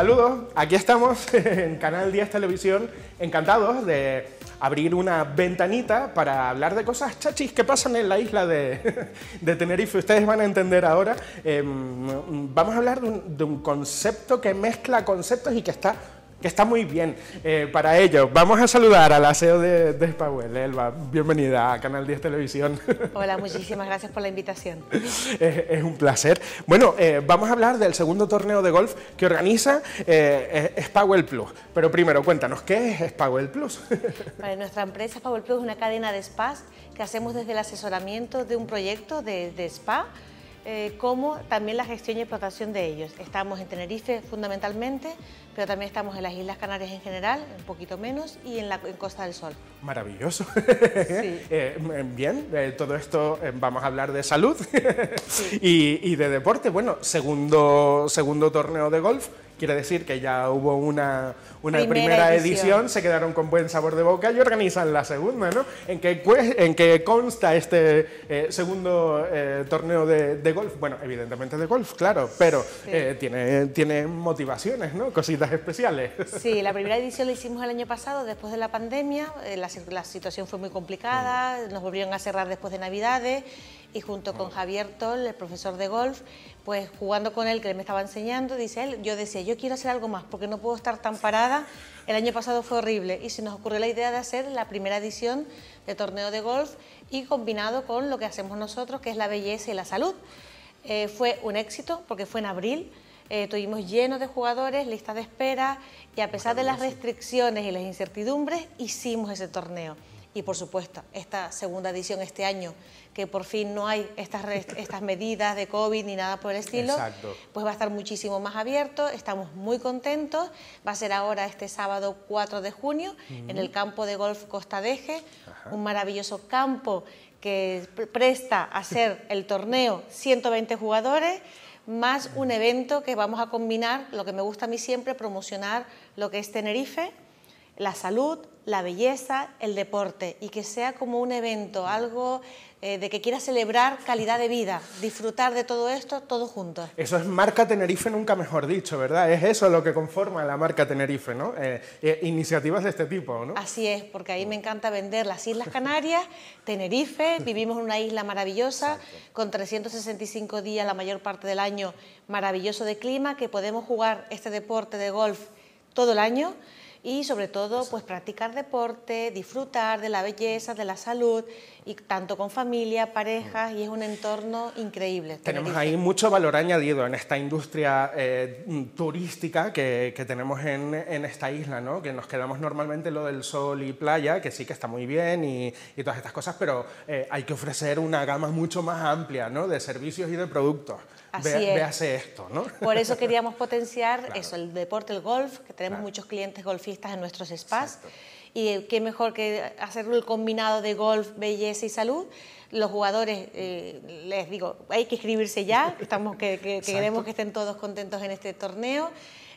Saludos, aquí estamos en Canal 10 Televisión, encantados de abrir una ventanita para hablar de cosas chachis que pasan en la isla de, Tenerife. Ustedes van a entender ahora. Em, vamos a hablar de un concepto que mezcla conceptos y que está que está muy bien eh, para ello. Vamos a saludar a la CEO de, de Spawell, Elba. Bienvenida a Canal 10 Televisión. Hola, muchísimas gracias por la invitación. es, un placer. Bueno, eh, vamos a hablar del segundo torneo de golf que organiza eh, Spawell Plus. Pero primero, cuéntanos, ¿qué es Spawell Plus? nuestra empresa, Spawell Plus es una cadena de spas que hacemos desde el asesoramiento de un proyecto de spa eh, como también la gestión y explotación de ellos. Estamos en Tenerife fundamentalmente, pero también estamos en las Islas Canarias en general, un poquito menos, y en la Costa del Sol. Maravilloso. Sí. Eh, mm, bien, eh, todo esto vamos a hablar de salud y, y, de deporte. Bueno, segundo, segundo torneo de golf Quiere decir que ya hubo una, primera, edición. se quedaron con buen sabor de boca y organizan la segunda, ¿no? ¿En qué, pues, en consta este eh, segundo eh, torneo de, golf? Bueno, evidentemente de golf, claro, pero eh, tiene, tiene motivaciones, ¿no? Cositas especiales. Sí, la primera edición la hicimos el año pasado, después de la pandemia. La, la situación fue muy complicada, nos volvieron a cerrar después de Navidades y junto con Javier Tol, el profesor de golf, pues jugando con él, que me estaba enseñando, dice él, yo decía, yo quiero hacer algo más porque no puedo estar tan parada. El año pasado fue horrible y se nos ocurrió la idea de hacer la primera edición de torneo de golf y combinado con lo que hacemos nosotros, que es la belleza y la salud. Eh, fue un éxito porque fue en abril. Eh, tuvimos llenos de jugadores, listas de espera y a pesar de las restricciones y las incertidumbres hicimos ese torneo y por supuesto esta segunda edición este año, que por fin no hay estas, estas medidas de COVID ni nada por el estilo, pues va a estar muchísimo más abierto, estamos muy contentos, va a ser ahora este sábado 4 de junio en el campo de golf Costa Deje, un maravilloso campo que presta a ser el torneo 120 jugadores más un evento que vamos a combinar, lo que me gusta a mí siempre, promocionar lo que es Tenerife, la salud, la belleza, el deporte y que sea como un evento, algo eh, de que quiera celebrar calidad de vida, disfrutar de todo esto todos juntos. Eso es marca Tenerife, nunca mejor dicho, ¿verdad? Es eso lo que conforma la marca Tenerife, ¿no? Eh, eh, iniciativas de este tipo, ¿no? Así es, porque ahí me encanta vender las Islas Canarias, Tenerife, vivimos en una isla maravillosa, con 365 días la mayor parte del año, maravilloso de clima, que podemos jugar este deporte de golf todo el año y sobre todo pues practicar deporte, disfrutar de la belleza, de la salud y tanto con familia, parejas mm. y es un entorno increíble. Tenemos ahí mucho valor añadido en esta industria eh, turística que, tenemos en, esta isla, ¿no? que nos quedamos normalmente lo del sol y playa, que sí que está muy bien y, y todas estas cosas, pero eh, hay que ofrecer una gama mucho más amplia ¿no? de servicios y de productos. Así esto, Por eso queríamos potenciar eso, el deporte, el golf, que tenemos muchos clientes golfistas en nuestros spas. Y eh, qué mejor que hacerlo el combinado de golf, belleza y salud. Los jugadores, eh, les digo, hay que inscribirse ya, estamos que queremos que estén todos contentos en este torneo.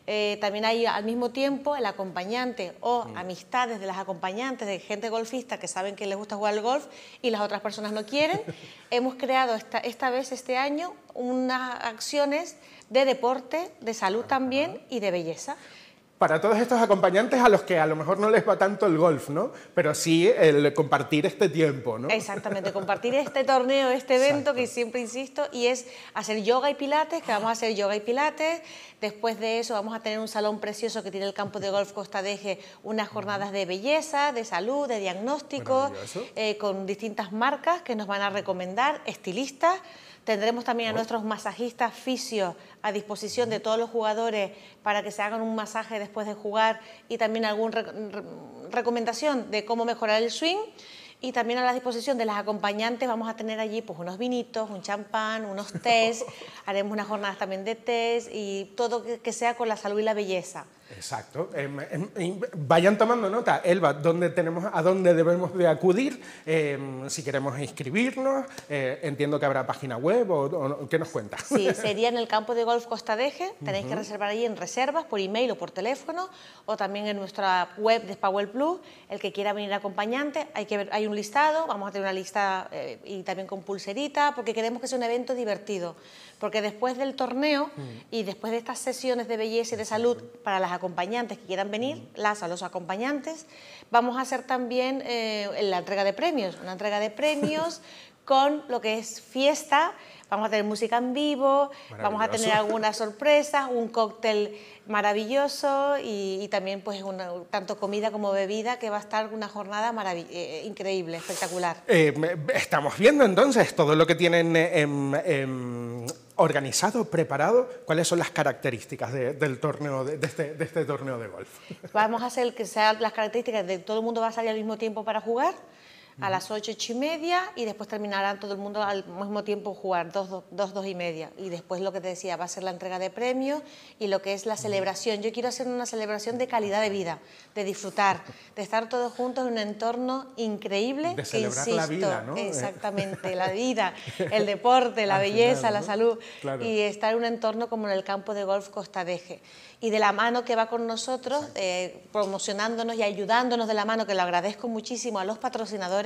Eh, también hay al mismo tiempo el acompañante o mm. amistades de las acompañantes, de gente golfista que saben que les gusta jugar al golf y las otras personas no quieren. Hemos creado esta, esta vez, este año, unas acciones de deporte, de salud también y de belleza para todos estos acompañantes a los que a lo mejor no les va tanto el golf, ¿no? Pero sí el compartir este tiempo, ¿no? Exactamente, compartir este torneo, este evento que siempre insisto, y es hacer yoga y pilates, que vamos a hacer yoga y pilates. Después de eso vamos a tener un salón precioso que tiene el campo de golf Costa de Eje, unas jornadas de belleza, de salud, de diagnóstico, eh, con distintas marcas que nos van a recomendar, estilistas. Tendremos también a nuestros masajistas fisios a disposición de todos los jugadores para que se hagan un masaje después de jugar y también alguna recomendación de cómo mejorar el swing. Y también a la disposición de las acompañantes vamos a tener allí pues, unos vinitos, un champán, unos test, haremos unas jornadas también de test y todo que sea con la salud y la belleza. Exacto. Em, em, vayan tomando nota, Elba, ¿dónde tenemos, a dónde debemos de acudir em, si queremos inscribirnos. Eh, entiendo que habrá página web o, qué nos cuentas. Sí, sería en el campo de golf Costa Deje. Tenéis que reservar ahí en reservas por email o por teléfono o también en nuestra web de Spawel Plus. El que quiera venir acompañante, hay que ver, hay un listado. Vamos a tener una lista eh, y también con pulserita porque queremos que sea un evento divertido porque después del torneo y después de estas sesiones de belleza y de salud para las acompañantes que quieran venir, las a los acompañantes, vamos a hacer también eh, la entrega de premios, una entrega de premios con lo que es fiesta. Vamos a tener música en vivo, vamos a tener algunas sorpresas, un cóctel maravilloso y, también pues tanto comida como bebida que va a estar una jornada eh, eh, increíble, espectacular. Eh, estamos viendo entonces todo lo que tienen em, em, organizado, preparado. ¿Cuáles son las características de, del torneo este, de este torneo de golf? Vamos a hacer que sean las características de todo el mundo va a salir al mismo tiempo para jugar a las ocho, y media y después terminarán todo el mundo al mismo tiempo jugar, 2, dos, y media. Y después lo que te decía, va a ser la entrega de premios y lo que es la celebración. Yo quiero hacer una celebración de calidad de vida, de disfrutar, de estar todos juntos en un entorno increíble. De celebrar insisto, la vida, ¿no? Eh. Exactamente, la vida, el deporte, la belleza, la salud. Y estar en un entorno como en el campo de golf Costa Deje. Y de la mano que va con nosotros, eh, promocionándonos y ayudándonos de la mano, que lo agradezco muchísimo a los patrocinadores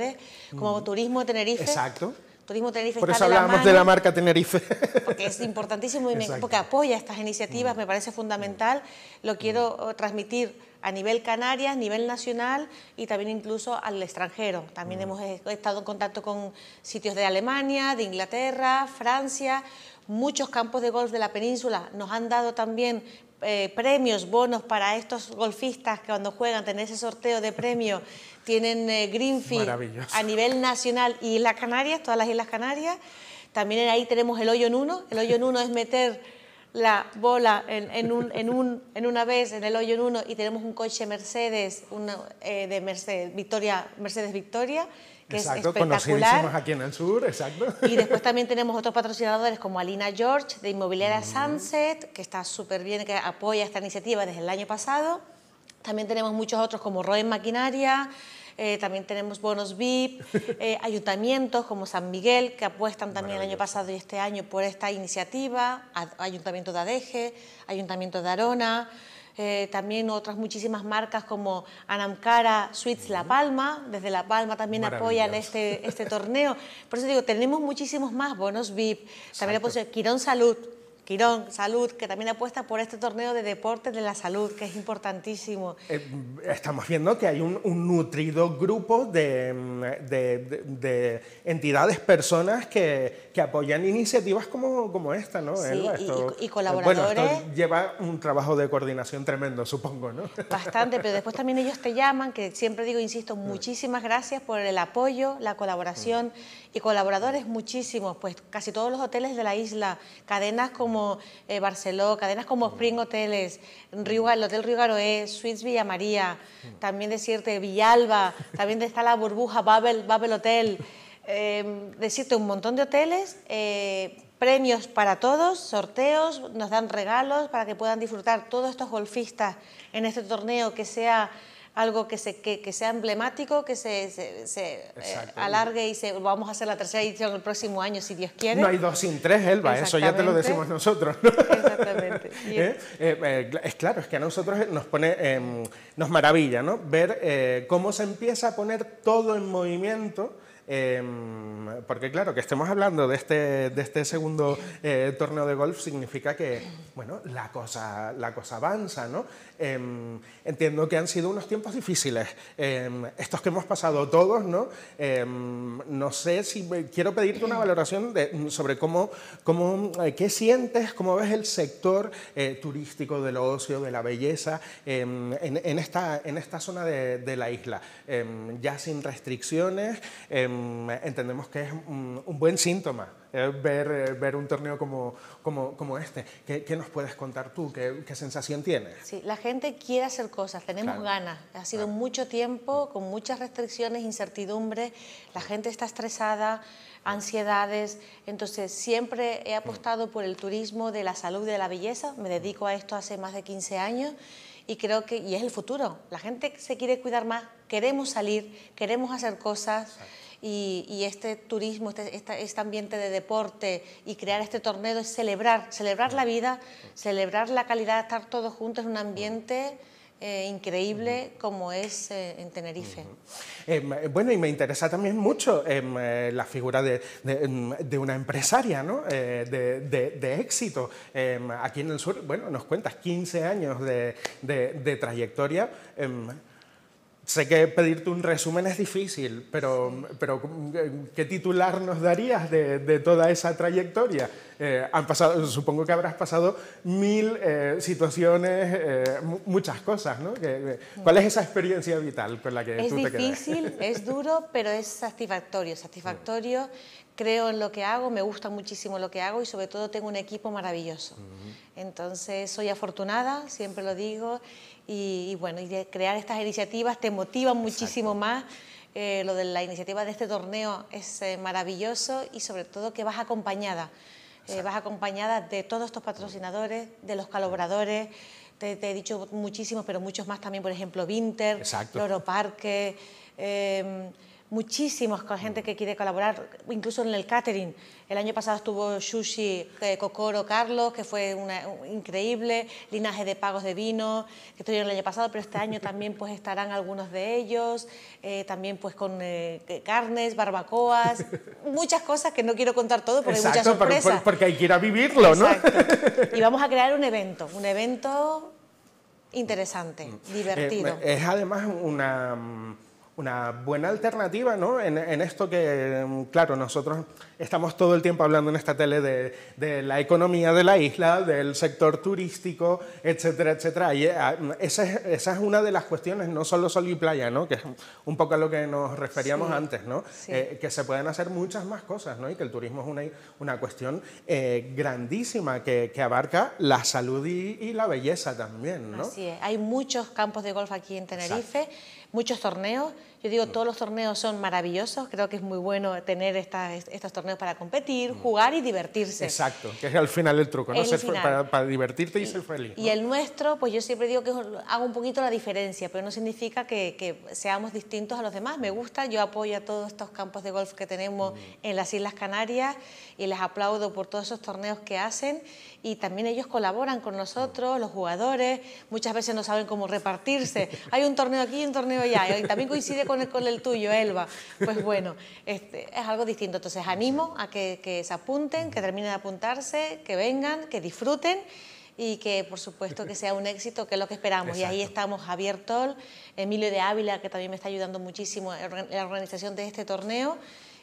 como turismo Tenerife. Exacto. Turismo Tenerife Por eso hablábamos de la, marca Tenerife. Porque es importantísimo y porque apoya estas iniciativas, mm. me parece fundamental. Lo mm. quiero oh, transmitir a nivel Canarias, a nivel nacional y también incluso al extranjero. También mm. hemos eh, estado en contacto con sitios de Alemania, de Inglaterra, Francia. Muchos campos de golf de la península nos han dado también eh, premios, bonos para estos golfistas que cuando juegan, tener ese sorteo de premio, tienen eh, Greenfield a nivel nacional y las Canarias, todas las Islas Canarias. También ahí tenemos el hoyo en uno. El hoyo en uno es meter la bola en, una vez en el hoyo en uno y tenemos un coche Mercedes, eh, de Mercedes, Victoria, Mercedes Victoria, exacto, es aquí en el sur, exacto. Y después también tenemos otros patrocinadores como Alina George de Inmobiliaria Sunset, que está súper bien, que apoya esta iniciativa desde el año pasado. También tenemos muchos otros como Roen Maquinaria, eh, también tenemos bonos VIP, eh, ayuntamientos como San Miguel, que apuestan también el año pasado y este año por esta iniciativa, ayuntamiento de Adeje, ayuntamiento de Arona. Eh, también otras muchísimas marcas como Anamkara, Suites La Palma, desde La Palma también apoyan este, este torneo. Por eso digo, tenemos muchísimos más bonos VIP, también la posibilidad Quirón Salud, Quirón, Salud, que también apuesta por este torneo de deportes de la salud, que es importantísimo. Eh, estamos viendo que hay un, nutrido grupo de, entidades, personas que, que apoyan iniciativas como, como esta, ¿no? Sí, eh, y, y, colaboradores. Eh, bueno, esto lleva un trabajo de coordinación tremendo, supongo, ¿no? Bastante, pero después también ellos te llaman, que siempre digo, insisto, mm. muchísimas gracias por el apoyo, la colaboración mm. y colaboradores muchísimos, pues casi todos los hoteles de la isla, cadenas como eh, Barceló, cadenas como mm. Spring Hoteles, el Hotel Río Garoé, Suites Villa María, mm. también decirte Villalba, también está la burbuja Babel, Babel Hotel, em, decirte un montón de hoteles, eh, premios para todos, sorteos, nos dan regalos para que puedan disfrutar todos estos golfistas en este torneo que sea algo que, se, que, que sea emblemático, que se, se, eh, alargue y se, vamos a hacer la tercera edición el próximo año, si Dios quiere. No hay dos sin tres, Elba, eso ya te lo decimos nosotros. Exactamente. ¿Eh? Eh, es claro, es que a nosotros nos, pone, em, nos maravilla ¿no? ver cómo se empieza a poner todo en movimiento Em, porque claro, que estemos hablando de este, de este segundo eh, torneo de golf significa que, bueno, la cosa, la cosa avanza, ¿no? Em, entiendo que han sido unos tiempos difíciles, em, estos que hemos pasado todos, ¿no? no sé si quiero pedirte una valoración sobre cómo, cómo, eh, qué sientes, cómo ves el sector eh, turístico del ocio, de la belleza, en, en, esta, en esta zona de, de la isla, ya sin restricciones entendemos que es un, buen síntoma eh, ver, eh, ver, un torneo como, como, como este. ¿Qué, ¿Qué, nos puedes contar tú? ¿Qué, qué sensación tienes? Sí, la gente quiere hacer cosas, tenemos ganas. Ha sido mucho tiempo, mm. con muchas restricciones, incertidumbres la mm. gente está estresada, mm. ansiedades. Entonces, siempre he apostado por el turismo de la salud y de la belleza. Me dedico a esto hace más de 15 años y creo que y es el futuro. La gente se quiere cuidar más, queremos salir, queremos hacer cosas y, este turismo, este, este, ambiente de deporte y crear este torneo es celebrar, celebrar la vida, celebrar la calidad de estar todos juntos en un ambiente... Eh, increíble como es eh, en Tenerife. Em, eh, bueno, y me interesa también mucho em, la figura de, em, una empresaria de, de, éxito. aquí en el sur, bueno, nos cuentas 15 años de, trayectoria. Sé que pedirte un resumen es difícil, pero, pero mm, ¿qué titular nos darías de, toda esa trayectoria? Eh, han pasado, supongo que habrás pasado mil eh, situaciones, eh, muchas cosas, ¿no? ¿Cuál es esa experiencia vital con la que es tú te quedas? Es difícil, es duro, pero es satisfactorio. Satisfactorio, creo en lo que hago, me gusta muchísimo lo que hago y sobre todo tengo un equipo maravilloso. Entonces, soy afortunada, siempre lo digo y, bueno, crear estas iniciativas te motiva muchísimo más. Eh, lo de la iniciativa de este torneo es eh, maravilloso y sobre todo que vas acompañada. Eh, vas acompañada de todos estos patrocinadores, de los colaboradores te, he dicho muchísimos, pero muchos más también, por ejemplo, Vinter, Loro Parque. Em, muchísimos con gente mm. que quiere colaborar, incluso en el catering. El año pasado estuvo Sushi Cocoro Carlos, que fue una, increíble, linaje de pagos de vino, que estuvieron el año pasado, pero este año también pues estarán algunos de ellos, eh, también pues con eh, carnes, barbacoas, muchas cosas que no quiero contar todo porque hay muchas sorpresas. porque hay que ir a vivirlo, ¿no? Y vamos a crear un evento, un evento interesante, mm. eh, divertido. es además una mm, una buena alternativa ¿no? en, esto que, mm, claro, nosotros estamos todo el tiempo hablando en esta tele de, la economía de la isla, del sector turístico, etcétera, etcétera. Y eh, ah, esa es, una de las cuestiones, no solo sol y playa, ¿no? que es un poco a lo que nos referíamos antes, ¿no? Eh, que se pueden hacer muchas más cosas ¿no? y que el turismo es una, una cuestión eh, grandísima que, abarca la salud y, la belleza también. ¿no? Así es, hay muchos campos de golf aquí en Tenerife muchos torneos yo digo, todos los torneos son maravillosos, creo que es muy bueno tener estas estos torneos para competir, mm. jugar y divertirse. Exacto, que es al final el truco, ¿no? Para, divertirte y, ser feliz. Y el nuestro, pues yo siempre digo que hago un poquito la diferencia, pero no significa que, seamos distintos a los demás. Me mm. gusta, yo apoyo a todos estos campos de golf que tenemos mm. en las Islas Canarias y les aplaudo por todos esos torneos que hacen y también ellos colaboran con nosotros, los jugadores, muchas veces no saben cómo repartirse. Hay un torneo aquí y un torneo allá y también coincide con el, tuyo, Elba. Pues bueno, este, es algo distinto. Entonces animo a que, se apunten, que terminen de apuntarse, que vengan, que disfruten y que por supuesto que sea un éxito, que es lo que esperamos. Y ahí estamos Javier Tol, Emilio de Ávila, que también me está ayudando muchísimo en la organización de este torneo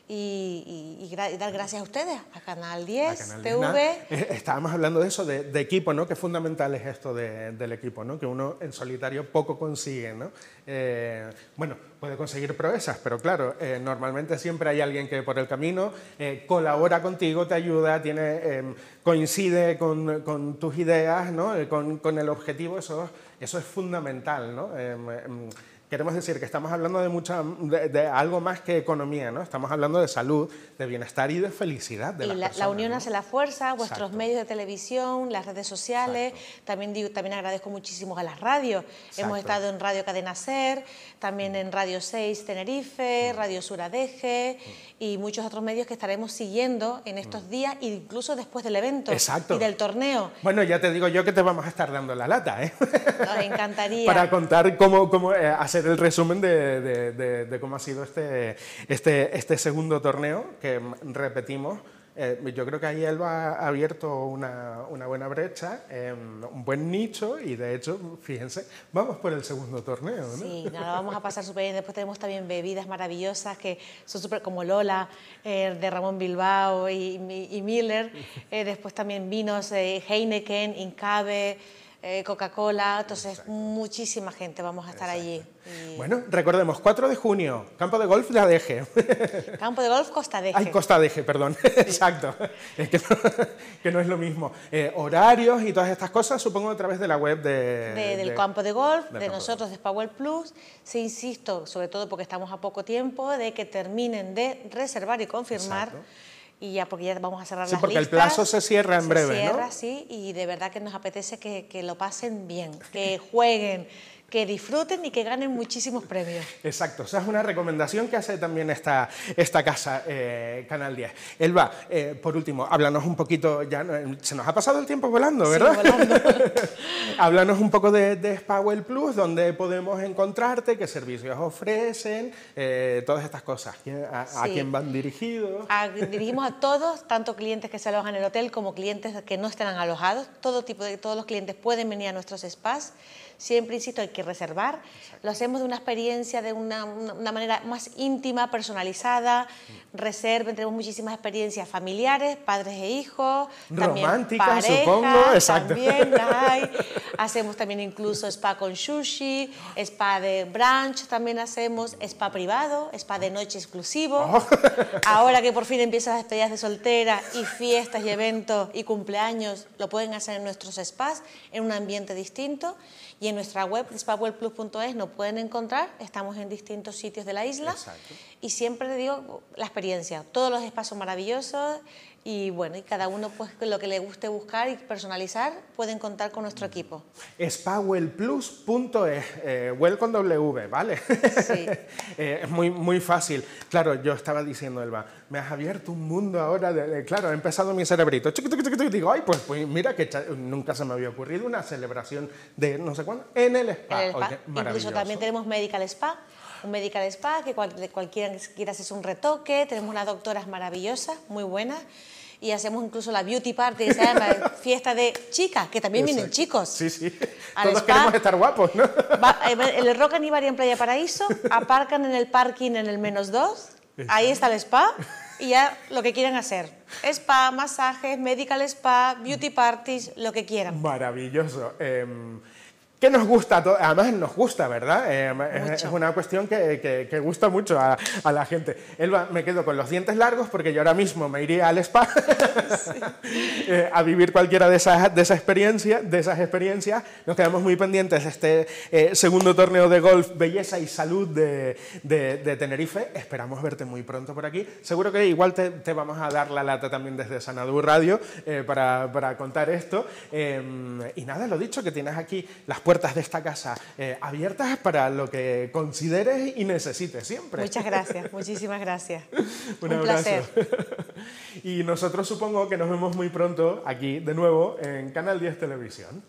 y, dar gracias a ustedes, a Canal 10, TV. Eh, estábamos hablando de eso, de, equipo, ¿no? Qué fundamental es esto del equipo, ¿no? Que uno en solitario poco consigue, ¿no? Eh, bueno, puede conseguir proezas, pero claro, eh, normalmente siempre hay alguien que por el camino colabora contigo, te ayuda, tiene, em, coincide con, tus ideas, ¿no? Con, el objetivo, eso, eso es fundamental, ¿no? Em, em, Queremos decir que estamos hablando de, mucha, de, algo más que economía, ¿no? Estamos hablando de salud, de bienestar y de felicidad de la, la, unión hace la fuerza, vuestros medios de televisión, las redes sociales. También digo, también agradezco muchísimo a las radios. Hemos estado en Radio Cadena Ser, también en Radio 6 Tenerife, mm. Radio Suradeje y mm. muchos otros medios que estaremos siguiendo en estos mm. días, e incluso después del evento y del torneo. Bueno, ya te digo yo que te vamos a estar dando la lata, ¿eh? encantaría. Para contar cómo, cómo eh, hacer el resumen de, cómo ha sido este, este, este segundo torneo que repetimos. Eh, yo creo que ahí él ha abierto una, buena brecha, em, un buen nicho y de hecho, fíjense, vamos por el segundo torneo. ¿no? Sí, nada, vamos a pasar súper bien. Después tenemos también bebidas maravillosas que son súper como Lola, eh, de Ramón Bilbao y, y Miller. Eh, después también vinos Heineken, Incabe. Eh, Coca-Cola, entonces muchísima gente vamos a estar allí. Bueno, recordemos, 4 de junio, campo de golf La Deje. Campo de golf Costa Deje. Ay, Costa Deje, perdón. Exacto. Es que no, es lo mismo. Eh, horarios y todas estas cosas, supongo, a través de la web de, del campo de golf, de nosotros, de power Plus. se insisto, sobre todo porque estamos a poco tiempo, de que terminen de reservar y confirmar y ya porque ya vamos a cerrar sí, porque el plazo se cierra en se breve, cierra, sí, y de verdad que nos apetece que, que lo pasen bien, que jueguen que disfruten y que ganen muchísimos premios. Exacto, esa es una recomendación que hace también esta, esta casa, eh, Canal 10. Elba, eh, por último, háblanos un poquito, ya se nos ha pasado el tiempo volando, ¿verdad? háblanos un poco de, de Plus, dónde podemos encontrarte, qué servicios ofrecen, eh, todas estas cosas. ¿A, quién van dirigidos? dirigimos a todos, tanto clientes que se alojan en el hotel como clientes que no estén alojados. Todo tipo de, todos los clientes pueden venir a nuestros spas siempre insisto, hay que reservar. Lo hacemos de una experiencia, de una, una manera más íntima, personalizada. Mm. reserva tenemos muchísimas experiencias familiares, padres e hijos. Románticas, supongo, exacto. También hay. hacemos también incluso spa con sushi, spa de brunch también hacemos, spa privado, spa de noche exclusivo. Oh. Ahora que por fin empiezan las despedidas de soltera y fiestas y eventos y cumpleaños, lo pueden hacer en nuestros spas en un ambiente distinto. Y y en nuestra web, spawellplus.es, nos pueden encontrar. Estamos en distintos sitios de la isla. Y siempre digo la experiencia, todos los espacios maravillosos, y bueno, y cada uno pues lo que le guste buscar y personalizar pueden contar con nuestro equipo. SpaWellPlus.es, eh, well con W, ¿vale? Sí. Eh, es muy, muy fácil. Claro, yo estaba diciendo, Elba, me has abierto un mundo ahora, de, claro, he empezado mi cerebrito. Y digo, ay, pues, pues mira que nunca se me había ocurrido una celebración de no sé cuándo en el spa. En el spa. Incluso también tenemos Medical Spa un medical spa, que cualquiera cualquiera quiera hacerse un retoque, tenemos unas doctoras maravillosas, muy buenas, y hacemos incluso la beauty party, la fiesta de chicas, que también vienen chicos. Sí, sí. Todos queremos estar guapos, ¿no? Va, eh, el Rock and en Playa Paraíso, aparcan en el parking en el menos dos, ahí está el spa y ya lo que quieran hacer. Spa, masajes, medical spa, beauty parties, lo que quieran. Maravilloso. Em, nos gusta, además nos gusta, ¿verdad? Eh, es una cuestión que, gusta mucho a, la gente. Elba, me quedo con los dientes largos porque yo ahora mismo me iría al spa eh, a vivir cualquiera de esas, de, esa experiencia, de esas experiencias. Nos quedamos muy pendientes de este eh, segundo torneo de golf Belleza y Salud de, Tenerife. Esperamos verte muy pronto por aquí. Seguro que igual te, vamos a dar la lata también desde Sanadú Radio para, para, contar esto. Em, y nada, lo dicho, que tienes aquí las puertas puertas de esta casa eh, abiertas para lo que consideres y necesites siempre. Muchas gracias, muchísimas gracias. Un, placer. y nosotros supongo que nos vemos muy pronto aquí de nuevo en Canal 10 Televisión.